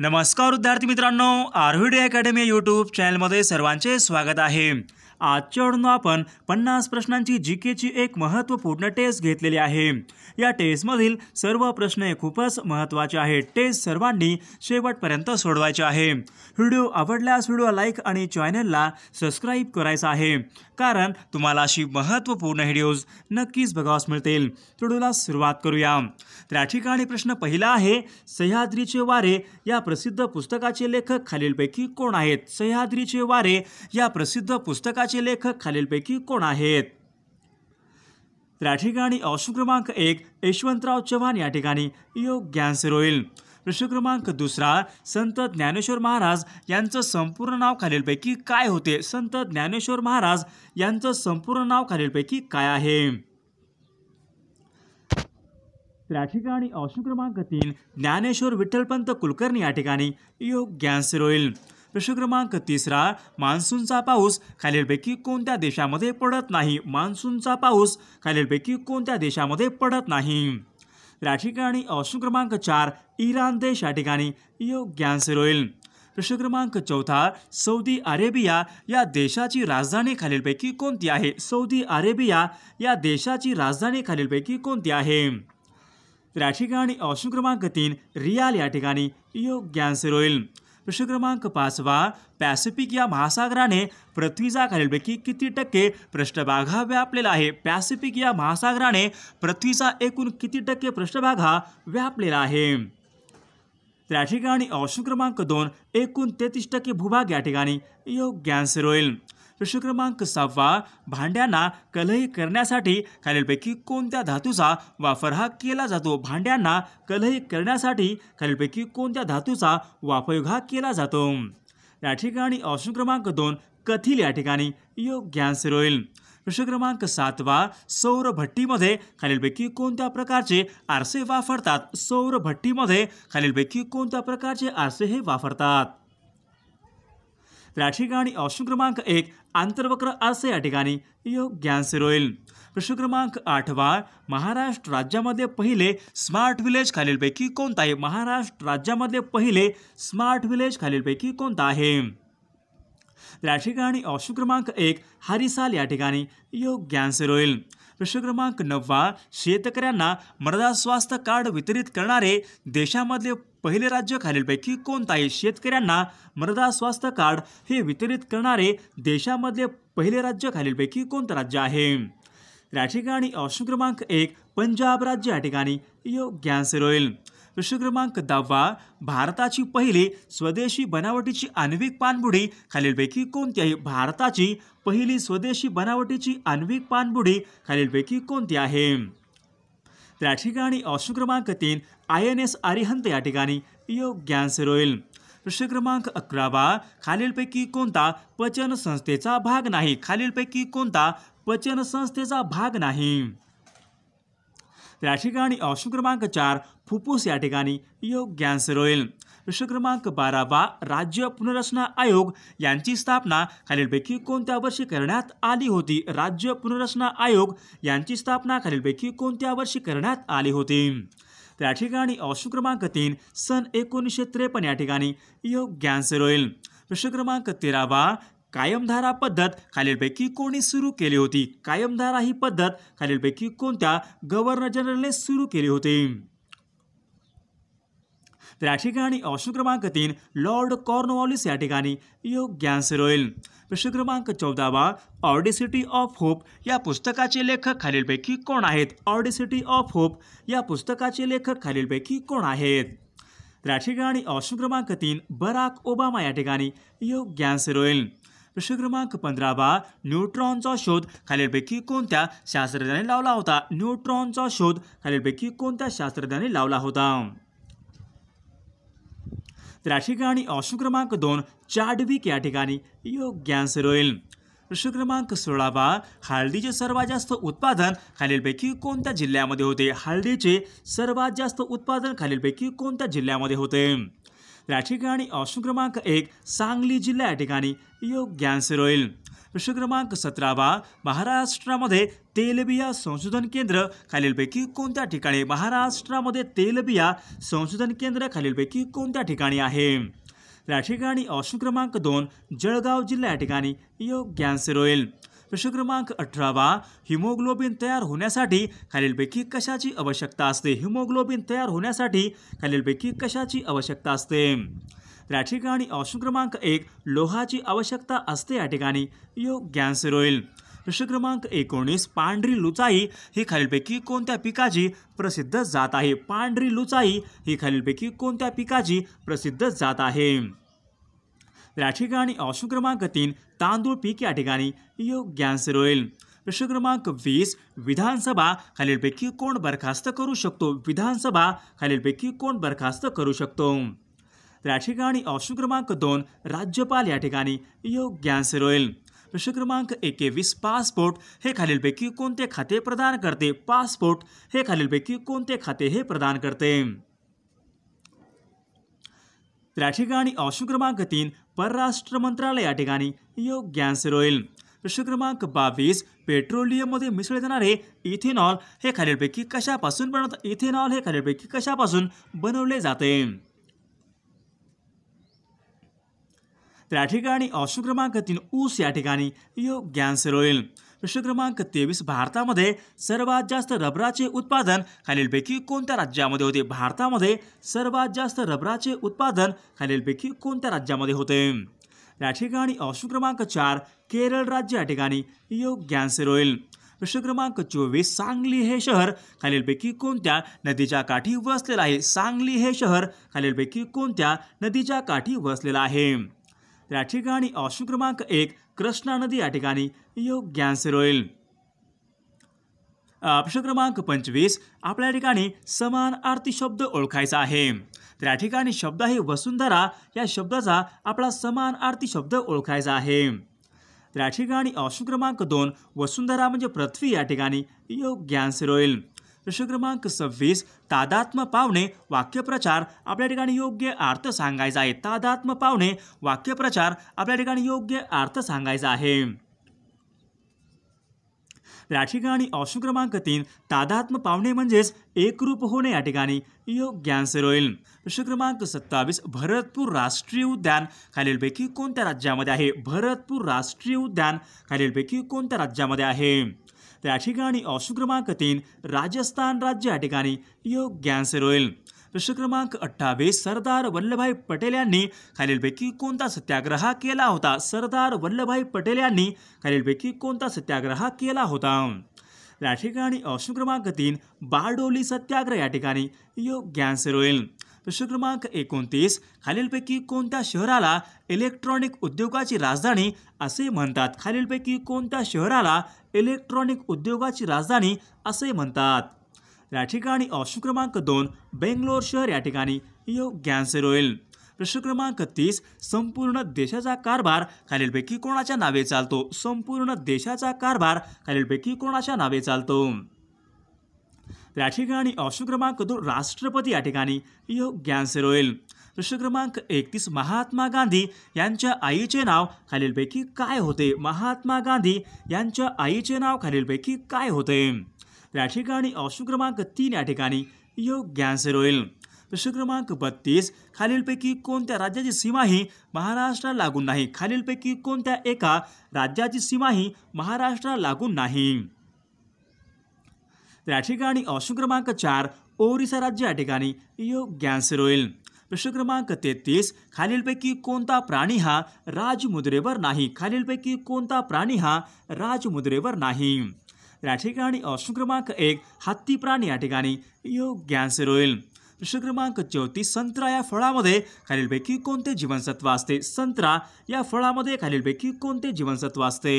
नमस्कार विद्यार्थी मित्रांनो आरव्हीडी अकॅडमी यूट्यूब चॅनलमध्ये सर्वांचे स्वागत आहे आजच्या आपण पन्नास प्रश्नांची जी केची एक महत्त्वपूर्ण टेस्ट घेतलेली आहे या टेस्टमधील सर्व प्रश्न हे खूपच महत्त्वाचे आहेत टेस्ट सर्वांनी शेवटपर्यंत सोडवायचे आहे व्हिडिओ आवडल्यास व्हिडिओ लाईक आणि चॅनलला सबस्क्राईब करायचा आहे कारण तुम्हाला अशी महत्त्वपूर्ण व्हिडिओज नक्कीच बघावास मिळतील व्हिडिओला सुरुवात करूया त्या ठिकाणी प्रश्न पहिला आहे सह्याद्रीचे वारे या प्रसिद्ध पुस्तकाचे लेखक खालीलपैकी कोण आहेत सह्याद्रीचे वारे या प्रसिद्ध पुस्तकाचे पुस्तकाचे लेखक खालीलपैकी कोण आहेत त्या ठिकाणी ऑप्शन क्रमांक एक यशवंतराव चव्हाण या ठिकाणी योग्य आन्सर होईल प्रश्न क्रमांक दुसरा संत ज्ञानेश्वर महाराज यांचं संपूर्ण नाव खालीलपैकी काय होते संत ज्ञानेश्वर महाराज यांचं संपूर्ण नाव खालीलपैकी काय आहे या ठिकाणी ऑप्शन क्रमांक तीन ज्ञानेश्वर विठ्ठलपंत कुलकर्णी या ठिकाणी योग्य आन्सर होईल प्रश्न क्रमांक तिसरा मान्सूनचा पाऊस खालीलपैकी कोणत्या देशामध्ये पडत नाही मान्सूनचा पाऊस खालीलपैकी कोणत्या देशामध्ये पडत नाही या ठिकाणी ऑप्शन क्रमांक चार इराण देश या ठिकाणी योग्य आन्सर होईल प्रश्न क्रमांक चौथा सौदी अरेबिया या देशाची राजधानी खालीलपैकी कोणती आहे सौदी अरेबिया या देशाची राजधानी खालीलपैकी कोणती आहे या ठिकाणी ऑप्शन क्रमांक तीन रियाल या ठिकाणी योग्य आन्सर होईल प्रश्न क्रमांक पाचवा पॅसिफिक या महासागराने पृथ्वीचा खालीलपैकी किती टक्के पृष्ठभाग हा व्यापलेला आहे पॅसिफिक या महासागराने पृथ्वीचा एकूण किती टक्के पृष्ठभाग हा व्यापलेला आहे त्या ठिकाणी ऑप्शन क्रमांक दोन एकूण तेहतीस टक्के भूभाग या ठिकाणी योग्य आन्सर होईल प्रश्न क्रमांक सहावा भांड्यांना कलही करण्यासाठी खालीलपैकी कोणत्या धातूचा वापर हा केला जातो भांड्यांना कलही करण्यासाठी खालीलपैकी कोणत्या धातूचा वापयोग हा केला जातो या ठिकाणी ऑप्शन क्रमांक दोन कथील या ठिकाणी योग्य आन्सर होईल प्रश्न क्रमांक सातवा सौर खालीलपैकी कोणत्या प्रकारचे आरसे वापरतात सौर खालीलपैकी कोणत्या प्रकारचे आरसे हे वापरतात तर या ठिकाणी क्रमांक एक आंतरवक्र असं या ठिकाणी योग्य आन्सर होईल प्रश्न क्रमांक आठवा महाराष्ट्र राज्यामध्ये पहिले स्मार्ट विलेज खालीलपैकी कोणता आहे महाराष्ट्र राज्यामध्ये पहिले स्मार्ट विलेज खालीलपैकी कोणता आहे तर या ठिकाणी ऑप्शन क्रमांक एक हरिसाल या ठिकाणी योग्य आन्सर होईल प्रश्न क्रमांक नववा शेतकऱ्यांना मृदा स्वास्थ्य कार्ड वितरित करणारे देशामधले पहिले राज्य खालीलपैकी आहे शेतकऱ्यांना मृदा स्वास्थ्य कार्ड हे वितरित करणारे देशामधले पहिले राज्य खालीलपैकी कोणतं राज्य आहे या ठिकाणी ऑप्शन क्रमांक एक पंजाब राज्य या ठिकाणी योग्य आन्सर होईल प्रश्न क्रमांक दहावा भारताची पहिली स्वदेशी बनावटीची आण्विक पाणबुडी खालीलपैकी कोणती आहे भारताची पहिली स्वदेशी बनावटीची आण्विक पाणबुडी खालीलपैकी कोणती आहे त्या ठिकाणी ऑप्शन क्रमांक तीन आय एन एस अरिहंत या ठिकाणी आन्सर होईल प्रश्न क्रमांक अकरावा खालीलपैकी कोणता पचन संस्थेचा भाग नाही खालीलपैकी कोणता पचन संस्थेचा भाग नाही त्या ठिकाणी ऑप्शन क्रमांक चार फुफ्फुस या ठिकाणी योग्य आन्सर होईल प्रश्न क्रमांक बारावा राज्य पुनर्रचना आयोग यांची स्थापना खालीलपैकी कोणत्या वर्षी करण्यात आली होती राज्य पुनर्रचना आयोग यांची स्थापना खालीलपैकी कोणत्या वर्षी करण्यात आली होती त्या ठिकाणी ऑप्शन क्रमांक तीन सन एकोणीसशे त्रेपन्न या ठिकाणी योग्य आन्सर होईल प्रश्न क्रमांक तेरावा कायमधारा पद्धत खालीलपैकी कोणी सुरू केली होती कायमधारा ही पद्धत खालीलपैकी कोणत्या गव्हर्नर जनरलने सुरू केली होती तर या ठिकाणी ऑप्शन क्रमांक तीन लॉर्ड कॉर्नवॉलिस या ठिकाणी योग्य आन्सर होईल प्रश्न क्रमांक चौदावा ऑर्डिसिटी ऑफ होप या पुस्तकाचे लेखक खालीलपैकी कोण आहेत ऑर्डिसिटी ऑफ होप या पुस्तकाचे लेखक खालीलपैकी कोण आहेत तर या ठिकाणी ऑप्शन क्रमांक तीन बराक ओबामा या ठिकाणी योग्य आन्सर होईल प्रश्न क्रमांक पंधरावा न्यूट्रॉनचा शोध खालीलपैकी कोणत्या शास्त्रज्ञाने लावला होता न्यूट्रॉनचा शोध खालीलपैकी कोणत्या शास्त्रज्ञाने लावला होता तर या ठिकाणी ऑप्शन क्रमांक दोन चाडविक या ठिकाणी योग्य आन्सर होईल प्रश्न क्रमांक सोळावा हळदीचे सर्वात जास्त उत्पादन खालीलपैकी कोणत्या जिल्ह्यामध्ये होते हळदीचे सर्वात जास्त उत्पादन खालीलपैकी कोणत्या जिल्ह्यामध्ये होते या ठिकाणी ऑप्शन क्रमांक एक सांगली जिल्हा या ठिकाणी योग्य आन्सर होईल प्रश्न क्रमांक सतरावा महाराष्ट्रामध्ये तेलबिया संशोधन केंद्र खालीलपैकी कोणत्या ठिकाणी महाराष्ट्रामध्ये तेलबिया संशोधन केंद्र खालीलपैकी कोणत्या ठिकाणी आहे या ठिकाणी ऑप्शन क्रमांक दोन जळगाव जिल्हा या ठिकाणी योग्य आन्सर होईल प्रश्न क्रमांक अठरावा हिमोग्लोबिन तयार होण्यासाठी खालीलपैकी कशाची आवश्यकता असते हिमोग्लोबिन तयार होण्यासाठी खालीलपैकी कशाची आवश्यकता असते या ठिकाणी ऑप्शन क्रमांक एक लोहाची आवश्यकता असते या ठिकाणी आन्सर होईल प्रश्न क्रमांक एकोणीस पांढरी लुचाई ही खालीलपैकी कोणत्या पिकाची प्रसिद्ध जात आहे पांढरी लुचाई ही खालीलपैकी कोणत्या पिकाची प्रसिद्ध जात आहे तर या ठिकाणी ऑप्शन क्रमांक तीन तांदूळ पीक या ठिकाणी योग्य आन्सर होईल प्रश्न क्रमांक वीस विधानसभा खालीलपैकी कोण बरखास्त करू शकतो विधानसभा खालीलपैकी कोण बरखास्त करू शकतो तर या ठिकाणी ऑप्शन क्रमांक दोन राज्यपाल या ठिकाणी योग्य आन्सर होईल प्रश्न क्रमांक एकेवीस पासपोर्ट हे खालीलपैकी कोणते खाते प्रदान करते पासपोर्ट हे खालीलपैकी कोणते खाते हे प्रदान करते त्या ठिकाणी ऑप्शन तीन परराष्ट्र मंत्रालय या ठिकाणी योग्य आन्सर होईल प्रश्न बावीस पेट्रोलियममध्ये मिसळले जाणारे इथेनॉल हे खालीलपैकी कशापासून बनवतात इथेनॉल हे खालीलपैकी कशापासून बनवले जाते त्या ठिकाणी ऑप्शन क्रमांक तीन ऊस या ठिकाणी योग्य आन्सर होईल प्रश्न क्रमांक तेवीस भारतामध्ये सर्वात जास्त रबराचे उत्पादन खालीलपैकी कोणत्या राज्यामध्ये होते भारतामध्ये सर्वात जास्त रबराचे उत्पादन खालीलपैकी कोणत्या राज्यामध्ये होते या ठिकाणी ऑप्शन क्रमांक चार केरळ राज्य या ठिकाणी योग्य आन्सर होईल प्रश्न क्रमांक चोवीस सांगली हे शहर खालीलपैकी कोणत्या नदीच्या काठी वसलेलं आहे सांगली हे शहर खालीलपैकी कोणत्या नदीच्या काठी वसलेलं आहे या ठिकाणी ऑप्शन क्रमांक एक कृष्णा नदी या ठिकाणी योग्य आन्सर होईल ऑप्शन क्रमांक पंचवीस आपल्या ठिकाणी समान आरती शब्द ओळखायचा आहे तर या ठिकाणी शब्द आहे वसुंधरा या शब्दाचा आपला समान आरती शब्द ओळखायचा आहे त्या ठिकाणी ऑप्शन क्रमांक दोन वसुंधरा म्हणजे पृथ्वी या ठिकाणी योग्य आन्सर होईल प्रश्न क्रमांक सव्वीस तादात्म पावणे वाक्यप्रचार आपल्या ठिकाणी योग्य अर्थ सांगायचा आहे तादात्म पावणे वाक्यप्रचार आपल्या ठिकाणी योग्य अर्थ सांगायचा आहे या ठिकाणी ऑप्शन क्रमांक तीन तादात्म पावणे म्हणजेच एकरूप होणे या ठिकाणी योग्य आन्सर होईल प्रश्न क्रमांक सत्तावीस भरतपूर राष्ट्रीय उद्यान खालीलपैकी कोणत्या राज्यामध्ये आहे भरतपूर राष्ट्रीय उद्यान खालीलपैकी कोणत्या राज्यामध्ये आहे त्या ठिकाणी ऑप्शन क्रमांक तीन राजस्थान राज्य या ठिकाणी योग्य आन्सर होईल प्रश्न क्रमांक अठ्ठावीस सरदार वल्लभभाई पटेल यांनी खालीलपैकी कोणता सत्याग्रह केला होता सरदार वल्लभभाई पटेल यांनी खालीलपैकी कोणता सत्याग्रह केला होता या ठिकाणी ऑप्शन क्रमांक तीन बारडोली सत्याग्रह या ठिकाणी योग्य आन्सर होईल प्रश्न क्रमांक एकोणतीस खालीलपैकी कोणत्या शहराला इलेक्ट्रॉनिक उद्योगाची राजधानी असे म्हणतात खालीलपैकी कोणत्या शहराला इलेक्ट्रॉनिक उद्योगाची राजधानी असे म्हणतात या ठिकाणी ऑप्शन क्रमांक दोन बेंगलोर शहर या ठिकाणी योग्य आन्सर होईल प्रश्न क्रमांक तीस संपूर्ण देशाचा कारभार खालीलपैकी कोणाच्या नावे चालतो संपूर्ण देशाचा कारभार खालीलपैकी कोणाच्या नावे चालतो त्या ठिकाणी ऑप्शन क्रमांक दोन राष्ट्रपती या ठिकाणी योग्य आन्सर होईल प्रश्न क्रमांक एकतीस महात्मा गांधी यांच्या आईचे नाव खालीलपैकी काय होते महात्मा गांधी यांच्या आईचे नाव खालीलपैकी काय होते त्या या ठिकाणी ऑप्शन क्रमांक तीन या ठिकाणी योग्य आन्सर होईल प्रश्न क्रमांक बत्तीस खालीलपैकी कोणत्या राज्याची सीमा ही महाराष्ट्राला लागून नाही खालीलपैकी कोणत्या एका राज्याची सीमा ही महाराष्ट्राला लागून नाही तर या ठिकाणी क्रमांक चार ओरिसा राज्य या ठिकाणी योग्यांसर होईल प्रश्न क्रमांक तेहतीस खालीलपैकी कोणता प्राणी हा राजमुद्रेवर नाही खालीलपैकी कोणता प्राणी हा राजमुद्रेवर नाही या ठिकाणी ऑप्शन क्रमांक एक हत्ती प्राणी या ठिकाणी योग्यांसर होईल प्रश्न क्रमांक चौतीस संत्रा या फळामध्ये खालीलपैकी कोणते जीवनसत्व असते संत्रा या फळामध्ये खालीलपैकी कोणते जीवनसत्व असते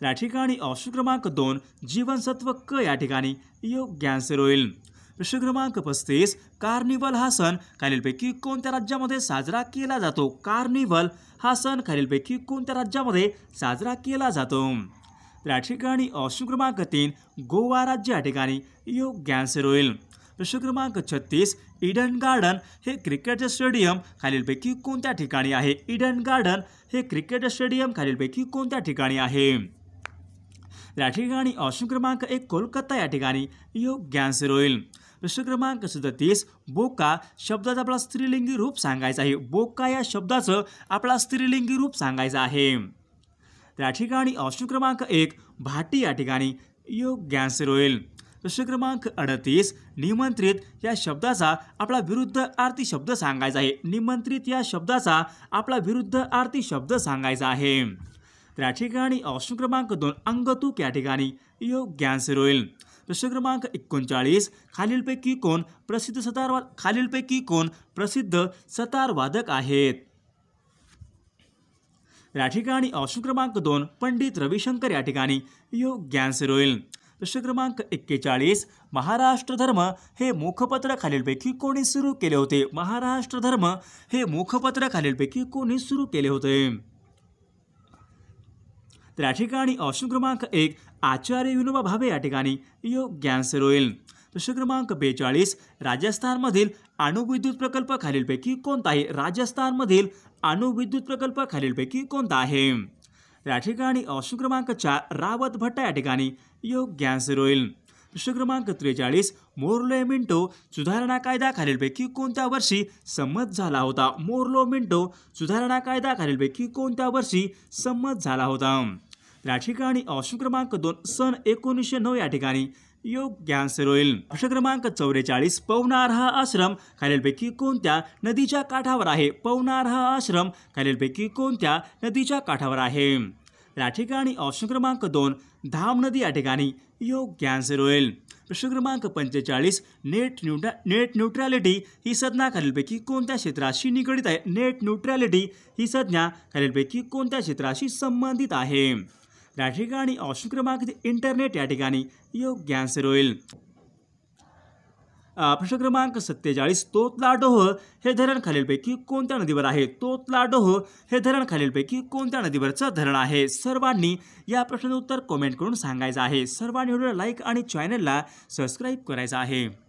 त्या ठिकाणी ऑप्शन क्रमांक दोन जीवनसत्व क या ठिकाणी योग्य आन्सर होईल प्रश्न क्रमांक पस्तीस कार्निवल हा सण खालीलपैकी कोणत्या राज्यामध्ये साजरा केला जातो कार्निवल हा सण खालीलपैकी कोणत्या राज्यामध्ये साजरा केला जातो त्या ठिकाणी ऑप्शन क्रमांक तीन गोवा राज्य या ठिकाणी योग्य आन्सर होईल प्रश्न क्रमांक छत्तीस इडन गार्डन हे क्रिकेट स्टेडियम खालीलपैकी कोणत्या ठिकाणी आहे इडन गार्डन हे क्रिकेट स्टेडियम खालीलपैकी कोणत्या ठिकाणी आहे या ठिकाणी ऑप्शन क्रमांक एक कोलकाता या ठिकाणी योग्य आन्सर होईल प्रश्न क्रमांक सदतीस बोका शब्दाचा आपला स्त्रीलिंगी रूप सांगायचं आहे बोका या शब्दाचं आपला स्त्रीलिंगी रूप सांगायचं आहे त्या ठिकाणी ऑप्शन क्रमांक एक भाटी या ठिकाणी योग्य आन्सर होईल प्रश्न क्रमांक अडतीस निमंत्रित या शब्दाचा आपला विरुद्ध आरती शब्द सांगायचा आहे निमंत्रित या शब्दाचा आपला विरुद्ध आरती शब्द सांगायचा आहे तर या ऑप्शन क्रमांक दोन तू क्या ठिकाणी योग्यांसर होईल प्रश्न क्रमांक एकोणचाळीस खालीलपैकी कोण प्रसिद्ध सतारवाद खालीलपैकी कोण प्रसिद्ध सतारवादक आहेत या ठिकाणी ऑप्शन क्रमांक दोन पंडित रविशंकर या ठिकाणी योग्यांसर होईल प्रश्न क्रमांक एक्केचाळीस महाराष्ट्र धर्म हे मुखपत्र खालीलपैकी कोणी सुरू केले होते महाराष्ट्र धर्म हे मुखपत्र खालीलपैकी कोणी सुरू केले होते त्या ठिकाणी ऑप्शन क्रमांक एक आचार्य विनोबा भावे या ठिकाणी योग्य आन्सर होईल प्रश्न क्रमांक बेचाळीस राजस्थानमधील अणुविद्युत प्रकल्प खालीलपैकी कोणता आहे राजस्थानमधील अणुविद्युत प्रकल्प खालीलपैकी कोणता आहे या ठिकाणी ऑप्शन क्रमांक चार रावत भट्ट या ठिकाणी योग्य आन्सर होईल प्रश्न क्रमांक त्रेचाळीस मोरलो मिंटो सुधारणा कायदा खालीलपैकी कोणत्या वर्षी संमत झाला होता मोरलो मिंटो सुधारणा कायदा खालीलपैकी कोणत्या वर्षी संमत झाला होता या ठिकाणी ऑप्शन क्रमांक दोन सन एकोणीसशे नऊ या ठिकाणी योग आन्सर होईल प्रश्न क्रमांक चौवेचाळीस पवनार हा आश्रम खालीलपैकी कोणत्या नदीच्या काठावर आहे पवनार हा आश्रम खालीलपैकी कोणत्या नदीच्या काठावर आहे या ठिकाणी ऑप्शन क्रमांक दोन धाम नदी या ठिकाणी योग आन्सर होईल प्रश्न क्रमांक पंचेचाळीस नेट न्यूट्रा नेट न्यूट्रॅलिटी ही संज्ञा खालीलपैकी कोणत्या क्षेत्राशी निगडीत आहे नेट न्यूट्रॅलिटी ही संज्ञा खालीलपैकी कोणत्या क्षेत्राशी संबंधित आहे या ठिकाणी ऑप्शन क्रमांक इंटरनेट या ठिकाणी योग्य आन्सर होईल प्रश्न क्रमांक सत्तेचाळीस तोतलाडोह हे धरण खालीलपैकी कोणत्या नदीवर आहे तोतलाडोह हे धरण खालीलपैकी कोणत्या नदीवरचं धरण आहे सर्वांनी या प्रश्नाचं उत्तर कॉमेंट करून सांगायचं आहे सर्वांनी व्हिडिओला लाईक आणि चॅनलला सबस्क्राईब करायचं आहे